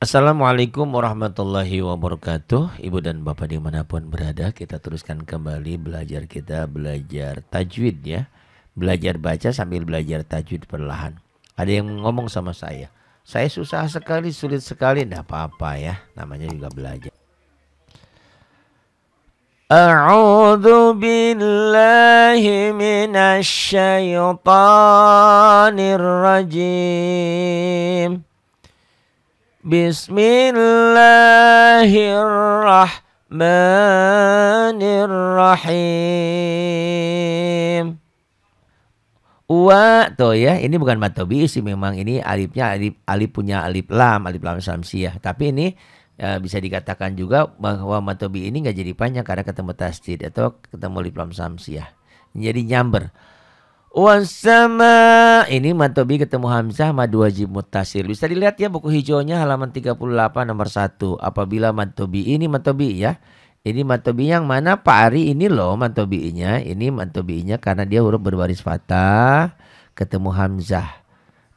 Assalamualaikum warahmatullahi wabarakatuh Ibu dan Bapak dimanapun berada Kita teruskan kembali belajar kita Belajar tajwid ya Belajar baca sambil belajar tajwid perlahan Ada yang ngomong sama saya Saya susah sekali, sulit sekali Tidak apa-apa ya Namanya juga belajar A'udhu billahi minasyaitanirrajim Bismillahirrahmanirrahim. Wa tuh ya, ini bukan mad sih memang ini alifnya alif alif punya alif lam, alif lam samsiah. Ya. Tapi ini ya, bisa dikatakan juga bahwa mad ini nggak jadi panjang karena ketemu tasdid atau ketemu alif lam samsiah. Ya. Jadi nyamber. Wasama ini Matobi ketemu Hamzah madu wajib mutasir. Bisa dilihat ya buku hijaunya halaman 38 nomor 1. Apabila Matobi ini Matobi ya. Ini Matobi yang mana Pak Ari ini loh nya Ini nya karena dia huruf berbaris fatah ketemu Hamzah.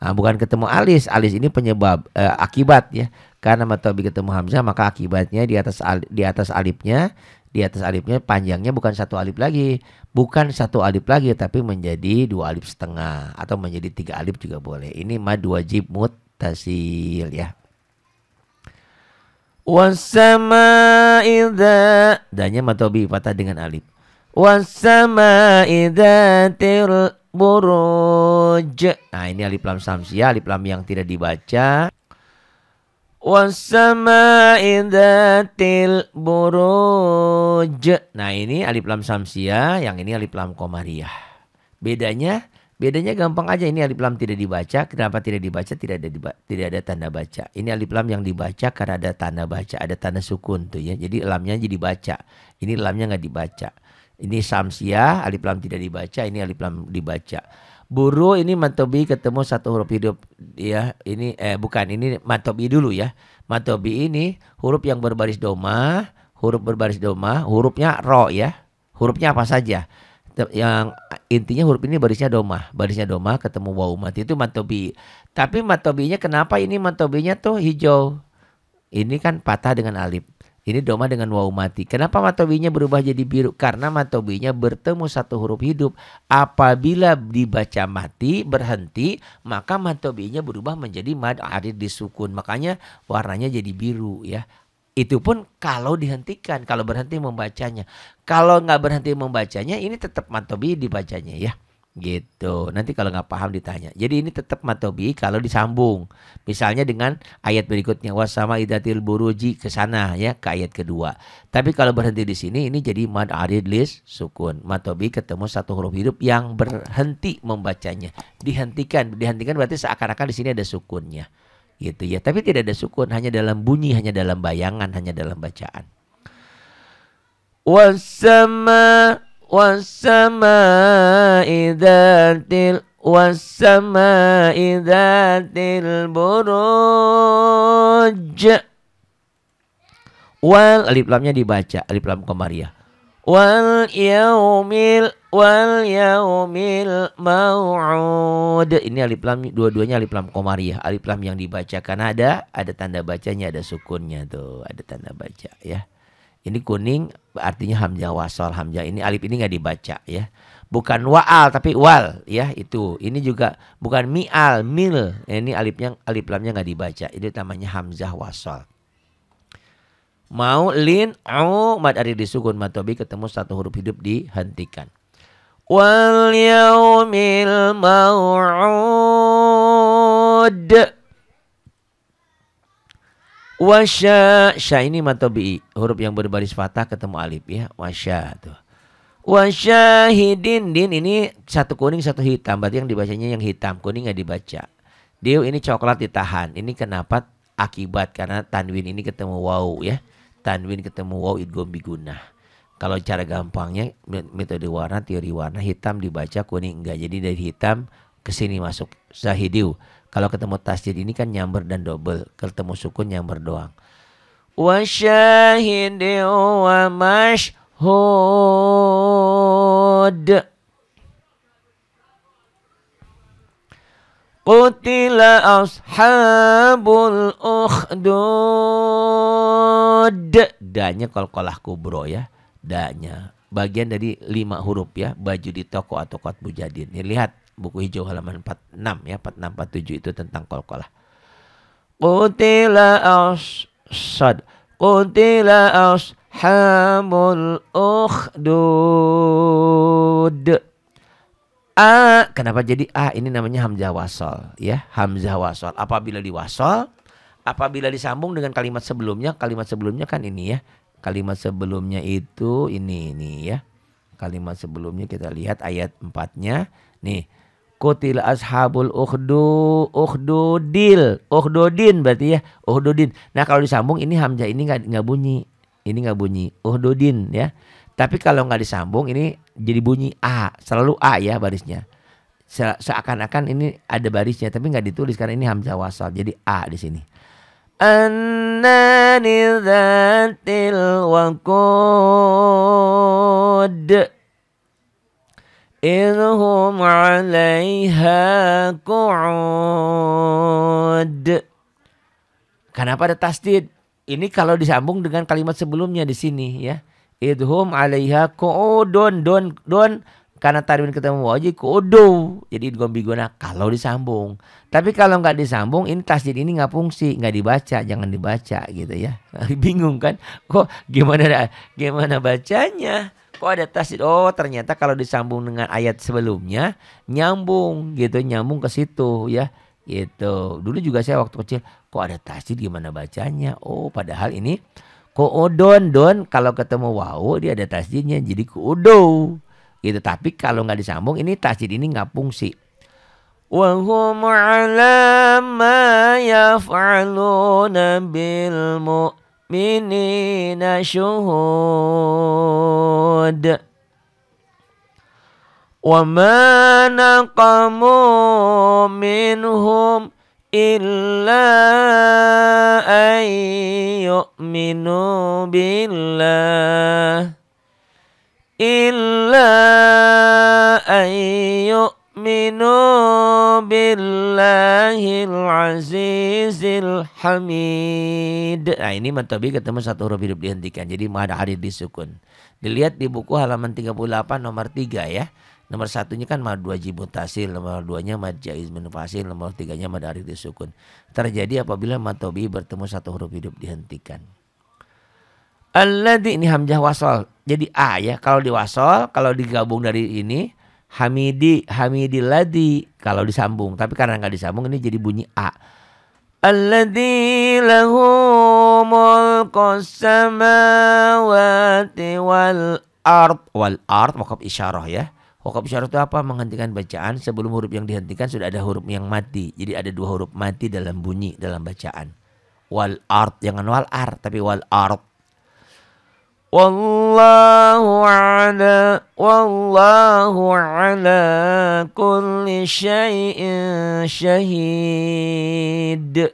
Nah, bukan ketemu alis. Alis ini penyebab eh, akibat ya. Karena Matobi ketemu Hamzah maka akibatnya di atas al, di atas alifnya di atas alifnya panjangnya bukan satu alif lagi bukan satu alif lagi tapi menjadi dua alif setengah atau menjadi tiga alif juga boleh. Ini mad wajib mutasil ya. Wasama ida danya matobi fata dengan alif. Wasama ida til buruj. Nah ini alif lam samsia, alif lam yang tidak dibaca. Wasama'i datil buruj. Nah ini alif lam samsia, yang ini alif lam komariah. Bedanya, bedanya gampang aja. Ini alif lam tidak dibaca. Kenapa tidak dibaca? Tidak ada diba tidak ada tanda baca. Ini alif lam yang dibaca karena ada tanda baca, ada tanda sukun tuh ya. Jadi lamnya jadi baca. Ini lamnya nggak dibaca. Ini samsia, alif lam tidak dibaca. Ini alif lam dibaca. Buru ini mantobi ketemu satu huruf hidup ya. Ini eh bukan ini mantobi dulu ya. Mantobi ini huruf yang berbaris doma, huruf berbaris doma, hurufnya ro ya. Hurufnya apa saja? Yang intinya huruf ini barisnya doma, barisnya doma ketemu wau mati itu mantobi. Tapi mantobinya kenapa ini mantobinya tuh hijau? Ini kan patah dengan alif. Ini doma dengan wau mati. Kenapa matobinya berubah jadi biru? Karena matobinya bertemu satu huruf hidup. Apabila dibaca mati, berhenti, maka matobinya berubah menjadi mad arid disukun. Makanya warnanya jadi biru ya. Itu pun kalau dihentikan, kalau berhenti membacanya. Kalau nggak berhenti membacanya, ini tetap matobi dibacanya ya gitu. Nanti kalau nggak paham ditanya. Jadi ini tetap matobi kalau disambung. Misalnya dengan ayat berikutnya wasama idatil buruji ke sana ya ke ayat kedua. Tapi kalau berhenti di sini ini jadi mad aridlis sukun. Matobi ketemu satu huruf hidup yang berhenti membacanya. Dihentikan, dihentikan berarti seakan-akan di sini ada sukunnya. Gitu ya. Tapi tidak ada sukun, hanya dalam bunyi, hanya dalam bayangan, hanya dalam bacaan. Wasama والسماء ذات والسماء ذات البروج wal alif lamnya dibaca alif lam komariah wal yaumil wal yaumil mau'ud ini alif lam dua-duanya alif lam komariah alif lam yang dibaca ada ada tanda bacanya ada sukunnya tuh ada tanda baca ya ini kuning artinya hamzah wasal hamzah ini alif ini nggak dibaca ya. Bukan waal tapi wal ya itu. Ini juga bukan mial mil. Eh, ini alifnya alif lamnya nggak dibaca. Ini namanya hamzah wasal. Mau lin au mad ari disukun matobi ketemu satu huruf hidup dihentikan. Wal yaumil mau'ud Washa sya ini matobi huruf yang berbaris fathah ketemu alif ya. washa tuh. washa hidin din ini satu kuning satu hitam berarti yang dibacanya yang hitam kuning nggak dibaca. Diu ini coklat ditahan. Ini kenapa? Akibat karena tanwin ini ketemu wau ya. Tanwin ketemu wau idgham guna. Kalau cara gampangnya metode warna teori warna hitam dibaca kuning enggak. Jadi dari hitam ke sini masuk zahidiu. Kalau ketemu tasjid ini kan nyamber dan double, ketemu sukun nyamber doang. Wa syahidi wa mashhud. Qutila ashabul ukhdud. Danya kolah kubro ya. Danya. Bagian dari lima huruf ya. Baju di toko atau kot bujadin. Ini lihat buku hijau halaman 46 ya 46 47 itu tentang kolkolah. Qutila ashad Qutila ashamul ukhdud A kenapa jadi A ini namanya hamzah wasol ya hamzah wasol apabila diwasol apabila disambung dengan kalimat sebelumnya kalimat sebelumnya kan ini ya kalimat sebelumnya itu ini ini ya kalimat sebelumnya kita lihat ayat empatnya nih Kutil ashabul ukhdu, uhdudil ukhdudin berarti ya, ukhdudin. Nah kalau disambung ini hamzah ini nggak nggak bunyi, ini nggak bunyi, ukhdudin ya. Tapi kalau nggak disambung ini jadi bunyi a, selalu a ya barisnya. Se Seakan-akan ini ada barisnya, tapi nggak ditulis karena ini hamzah wasal, jadi a di sini. إذ هم عليها قعود Kenapa ada tasdid? Ini kalau disambung dengan kalimat sebelumnya di sini ya. Idhum alaiha ku'udun don don karena tarwin ketemu wajib ku'udu. Jadi idgham biguna kalau disambung. Tapi kalau nggak disambung ini tasdid ini nggak fungsi, nggak dibaca, jangan dibaca gitu ya. Bingung kan? Kok gimana gimana bacanya? Kok ada tasdid? Oh, ternyata kalau disambung dengan ayat sebelumnya nyambung gitu, nyambung ke situ ya. Gitu. Dulu juga saya waktu kecil, kok ada tasdid gimana bacanya? Oh, padahal ini koodon don kalau ketemu wau dia ada tasdidnya jadi kudo gitu tapi kalau nggak disambung ini tasdid ini nggak fungsi wa ala ma yaf'aluna bil المؤمنين شهود وما نقموا منهم إلا أن يؤمنوا بالله إلا أن يؤمنوا Tu'minu billahil azizil hamid. Nah ini matobi ketemu satu huruf hidup dihentikan. Jadi ada hadir sukun. Dilihat di buku halaman 38 nomor 3 ya. Nomor satunya kan mad wajib mutasil, nomor duanya mad jaiz mufasil, nomor tiganya mad hadir disukun. Terjadi apabila matobi bertemu satu huruf hidup dihentikan. Alladhi ini hamzah wasol. Jadi A ya. Kalau diwasol, kalau digabung dari ini Hamidi, Hamidi Ladi kalau disambung. Tapi karena nggak disambung ini jadi bunyi A. Alladhi lahu mulkus samawati wal ard wal ard wakab isyarah ya. Wakab isyarah itu apa? Menghentikan bacaan sebelum huruf yang dihentikan sudah ada huruf yang mati. Jadi ada dua huruf mati dalam bunyi dalam bacaan. Wal ard jangan wal ar tapi wal ard والله على والله على كل شيء شهيد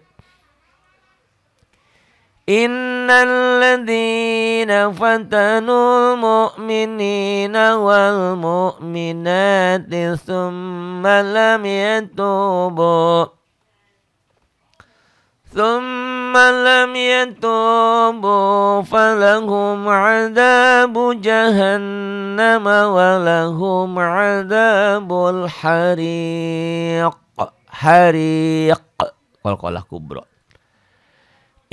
إن الذين فتنوا المؤمنين والمؤمنات ثم لم يتوبوا ثم لم يتوبوا فلهم عذاب جهنم ولهم عذاب الحريق حريق قلقلة كبرى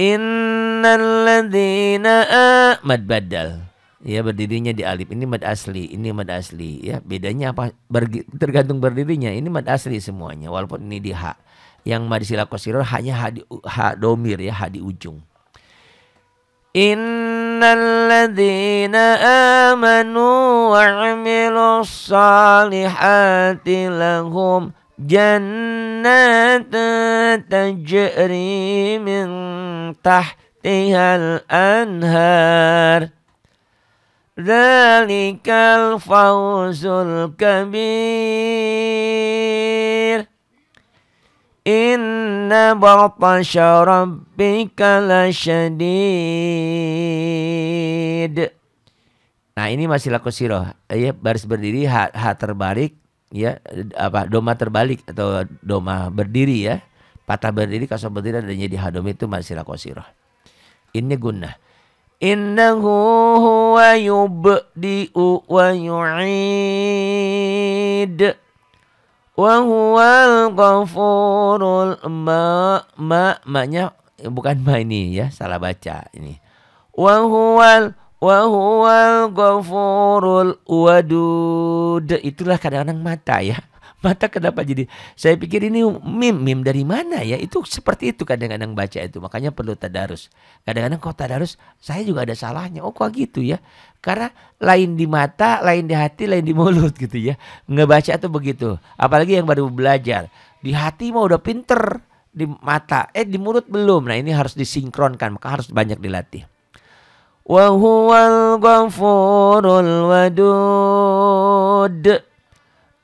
إن الذين آمنوا Ya berdirinya di alif. Ini mad asli, ini mad asli. Ya bedanya apa? Bergi, tergantung berdirinya. Ini mad asli semuanya. Walaupun ini di ha. Yang mad sila kosiror hanya ha, di, ha domir ya ha di ujung. Innalladzina amanu wa salihati lahum جنات تجري من al anhar. Zalikal fawzul kabir Inna batasha rabbika lasyadid Nah ini masih laku siroh ya, Baris berdiri ha, ha terbalik ya apa doma terbalik atau doma berdiri ya patah berdiri kasar berdiri dan jadi hadomi itu masih laku siroh ini gunnah Innahu huwa yubdi'u wa yu'id Wa huwal ghafurul ma ma nya bukan ma ini ya salah baca ini Wa huwal wa huwal ghafurul wadud itulah kadang-kadang mata ya mata kenapa jadi saya pikir ini mim mim dari mana ya itu seperti itu kadang-kadang baca itu makanya perlu tadarus kadang-kadang kok tadarus saya juga ada salahnya oh kok gitu ya karena lain di mata lain di hati lain di mulut gitu ya ngebaca tuh begitu apalagi yang baru belajar di hati mah udah pinter di mata eh di mulut belum nah ini harus disinkronkan maka harus banyak dilatih Wahuwal ghafurul wadud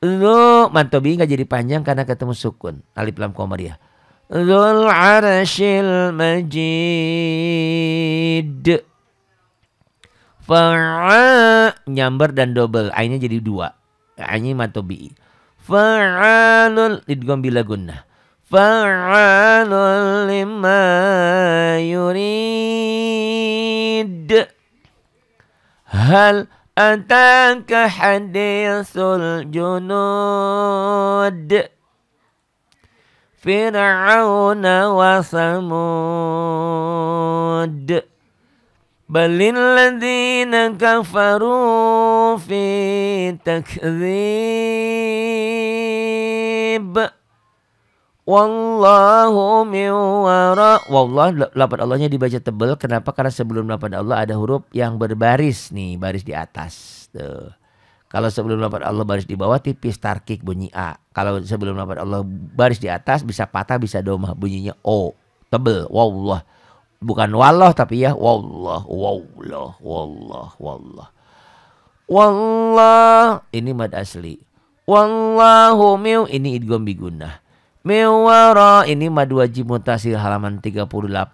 Lu mantobi nggak jadi panjang karena ketemu sukun. Alif lam komariah. Ya. Zul arshil majid. Fa'a nyamber dan double. Ainya jadi dua. Ainya mantobi. Fa'alul idgom bila gunnah. Fa'alul lima yurid. Hal أتاك حديث الجنود فرعون وثمود بل الذين كفروا في تكذيب Wallahu min wara Wallah lapan Allahnya dibaca tebel Kenapa? Karena sebelum lapan Allah ada huruf yang berbaris nih Baris di atas Tuh. Kalau sebelum lapan Allah baris di bawah tipis tarkik bunyi A Kalau sebelum lapan Allah baris di atas bisa patah bisa domah bunyinya O Tebel Wallah Bukan wallah tapi ya Wallah Wallah Wallah Wallah Wallah Ini mad asli Wallahu min Ini idgom biguna. Mewara ini madu wajib mutasil halaman 38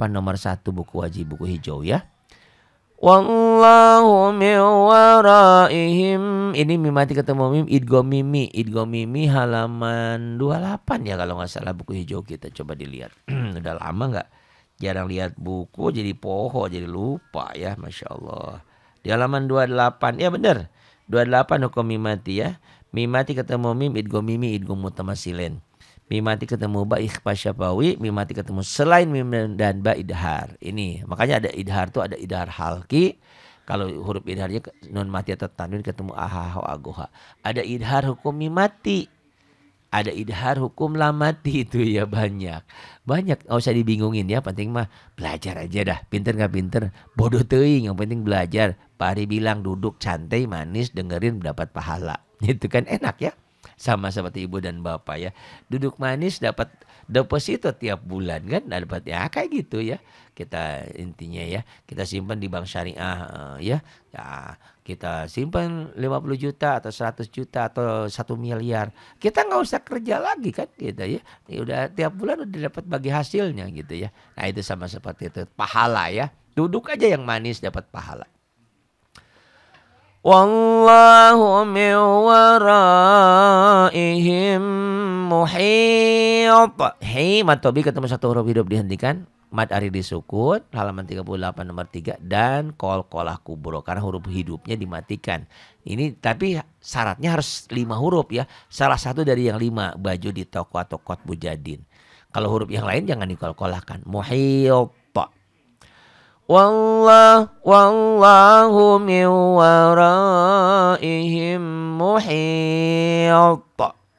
nomor 1 buku wajib buku hijau ya. Wallahu mewaraihim ini mimati ketemu mim idgomimi idgomimi halaman 28 ya kalau nggak salah buku hijau kita coba dilihat udah lama nggak jarang lihat buku jadi poho jadi lupa ya masya Allah di halaman 28 ya bener 28 hukum mimati ya mimati ketemu mim idgomimi idgomutamasilin mimati ketemu ba ikhfa syafawi, mimati ketemu selain mim dan ba idhar. Ini makanya ada idhar tuh ada idhar halki. Kalau huruf idharnya non mati atau tanwin ketemu aha ho agoha. Ada idhar hukum mimati. Ada idhar hukum lamati itu ya banyak. Banyak, nggak usah dibingungin ya. Penting mah belajar aja dah. Pinter nggak pinter, bodoh teuing. Yang penting belajar. Pari bilang duduk santai manis dengerin dapat pahala. Itu kan enak ya sama seperti ibu dan bapak ya. Duduk manis dapat deposito tiap bulan kan dapat ya kayak gitu ya. Kita intinya ya, kita simpan di bank syariah eh, ya. Ya, kita simpan 50 juta atau 100 juta atau satu miliar. Kita nggak usah kerja lagi kan gitu ya. ya udah tiap bulan udah dapat bagi hasilnya gitu ya. Nah, itu sama seperti itu pahala ya. Duduk aja yang manis dapat pahala. Wallahu min waraihim muhiyat. Hei, mat tobi ketemu satu huruf hidup dihentikan. Mat ari disukun, halaman 38 nomor 3 dan kol kolah kubro karena huruf hidupnya dimatikan. Ini tapi syaratnya harus lima huruf ya. Salah satu dari yang lima baju di toko atau kot bujadin. Kalau huruf yang lain jangan dikol kolahkan. Muhiyat. Wallah, wallahu min waraihim muhit.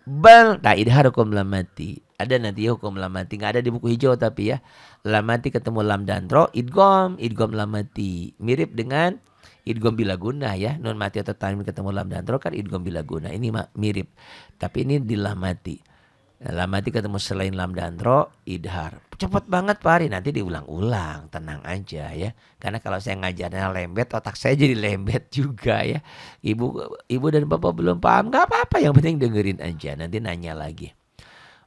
Bal nah, ini harus hukum lamati. Ada nanti ya hukum lamati. Nggak ada di buku hijau tapi ya. Lamati ketemu lam dan ro. Idgom, idgom lamati. Mirip dengan idgom bila guna ya. Nun mati atau tanwin ketemu lam dan ro kan idgom bila guna. Ini mirip. Tapi ini dilamati. Ya, lama hati ketemu selain lam dan ro, idhar. cepat banget Pak Ari, nanti diulang-ulang, tenang aja ya. Karena kalau saya ngajarnya lembet, otak saya jadi lembet juga ya. Ibu ibu dan bapak belum paham, gak apa-apa, yang penting dengerin aja, nanti nanya lagi.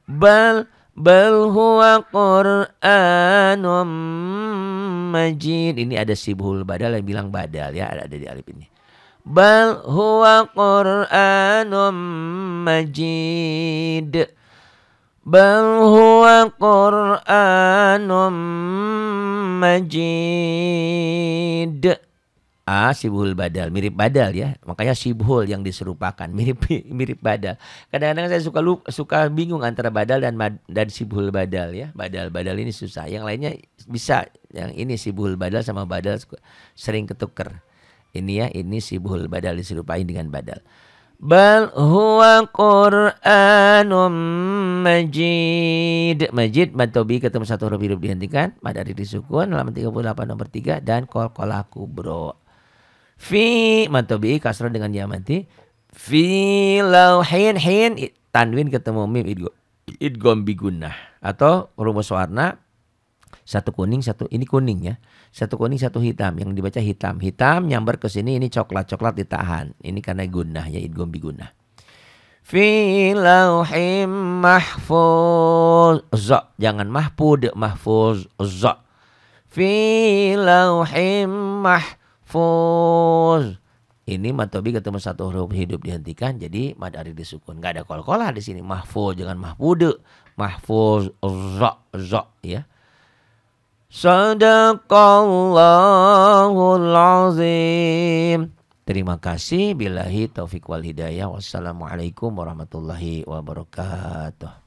Bal bal huwa Qur'anum majid. Ini ada sibul badal yang bilang badal ya, ada, ada di alif ini. Bal huwa Qur'anum majid بل هو قرآن مجيد Ah, sibul badal mirip badal ya makanya sibul yang diserupakan mirip mirip badal kadang-kadang saya suka lu, suka bingung antara badal dan dan sibul badal ya badal badal ini susah yang lainnya bisa yang ini sibul badal sama badal sering ketuker ini ya ini sibul badal diserupain dengan badal Bal huwa Qur'anum majid. Majid matobi ketemu satu huruf hidup dihentikan. hari disukun halaman 38 nomor 3 dan kol kolaku bro. Fi matobi kasro dengan diamanti. Fi lauhin hin tanwin ketemu mim idgom bigunah. atau rumus warna satu kuning, satu ini kuning ya. Satu kuning, satu hitam. Yang dibaca hitam. Hitam nyamber ke sini ini coklat, coklat ditahan. Ini karena gunah ya idgham bi gunah. mahfuz. jangan mahfud, mahfuz za. filauhim mahfuz. Ini matobi ketemu satu huruf hidup dihentikan jadi mad ari disukun. Enggak ada kol-kolah di sini. Mahfuz jangan mahfud Mahfuz ra za ya. Sadaqallahul azim. Terima kasih. Bilahi taufiq wal hidayah. Wassalamualaikum warahmatullahi wabarakatuh.